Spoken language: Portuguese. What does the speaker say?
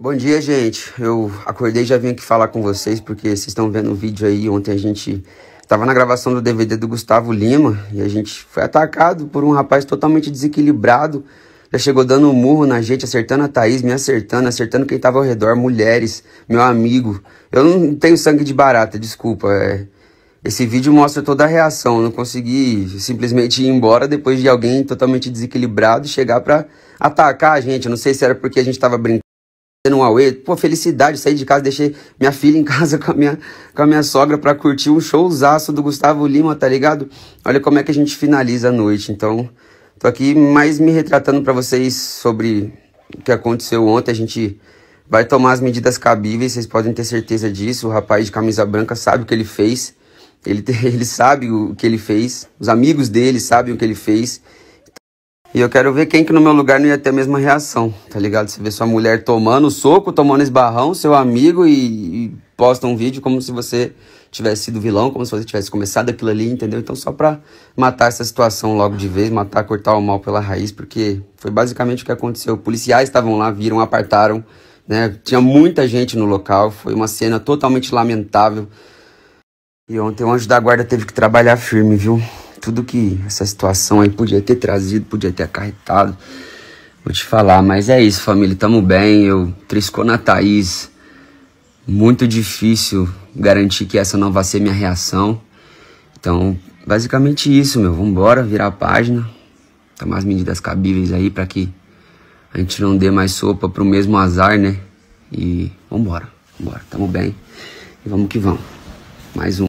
Bom dia, gente. Eu acordei e já vim aqui falar com vocês, porque vocês estão vendo o vídeo aí. Ontem a gente estava na gravação do DVD do Gustavo Lima e a gente foi atacado por um rapaz totalmente desequilibrado. Já chegou dando um murro na gente, acertando a Thaís, me acertando, acertando quem estava ao redor, mulheres, meu amigo. Eu não tenho sangue de barata, desculpa. É... Esse vídeo mostra toda a reação. Eu não consegui simplesmente ir embora depois de alguém totalmente desequilibrado chegar para atacar a gente. Eu não sei se era porque a gente estava brincando num Aue, pô, felicidade, saí de casa, deixei minha filha em casa com a minha, com a minha sogra para curtir um showzaço do Gustavo Lima, tá ligado? Olha como é que a gente finaliza a noite, então tô aqui mais me retratando para vocês sobre o que aconteceu ontem, a gente vai tomar as medidas cabíveis, vocês podem ter certeza disso, o rapaz de camisa branca sabe o que ele fez, ele, ele sabe o que ele fez, os amigos dele sabem o que ele fez, e eu quero ver quem que no meu lugar não ia ter a mesma reação, tá ligado? Você vê sua mulher tomando soco, tomando esbarrão, seu amigo e, e posta um vídeo como se você tivesse sido vilão, como se você tivesse começado aquilo ali, entendeu? Então só pra matar essa situação logo de vez, matar, cortar o mal pela raiz, porque foi basicamente o que aconteceu. Policiais estavam lá, viram, apartaram, né? Tinha muita gente no local, foi uma cena totalmente lamentável. E ontem o anjo da guarda teve que trabalhar firme, viu? tudo que essa situação aí podia ter trazido, podia ter acarretado. Vou te falar, mas é isso, família, tamo bem. Eu triscou na Thaís. Muito difícil garantir que essa não vai ser minha reação. Então, basicamente isso, meu. Vambora, virar a página. Tomar as medidas cabíveis aí para que a gente não dê mais sopa pro mesmo azar, né? E vambora, vambora. Tamo bem. E vamos que vamos. Mais um.